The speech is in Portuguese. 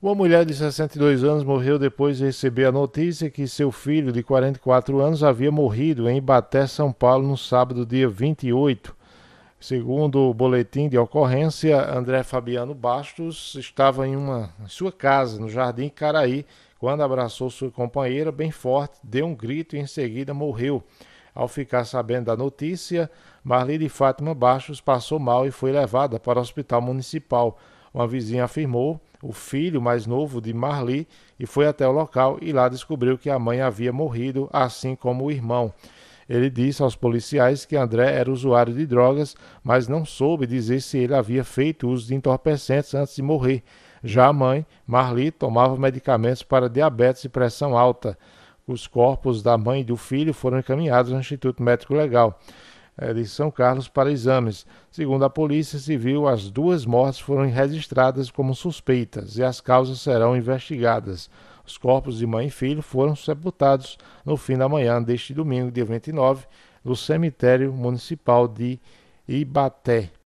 Uma mulher de 62 anos morreu depois de receber a notícia que seu filho de 44 anos havia morrido em Baté, São Paulo, no sábado, dia 28. Segundo o boletim de ocorrência, André Fabiano Bastos estava em uma em sua casa, no Jardim Caraí, quando abraçou sua companheira bem forte, deu um grito e em seguida morreu. Ao ficar sabendo da notícia, Marli de Fátima Bastos passou mal e foi levada para o hospital municipal. Uma vizinha afirmou o filho mais novo de Marli e foi até o local e lá descobriu que a mãe havia morrido, assim como o irmão. Ele disse aos policiais que André era usuário de drogas, mas não soube dizer se ele havia feito uso de entorpecentes antes de morrer. Já a mãe, Marli, tomava medicamentos para diabetes e pressão alta. Os corpos da mãe e do filho foram encaminhados ao Instituto Médico Legal. É, de São Carlos para exames. Segundo a Polícia Civil, as duas mortes foram registradas como suspeitas e as causas serão investigadas. Os corpos de mãe e filho foram sepultados no fim da manhã deste domingo, dia 29, no cemitério municipal de Ibaté.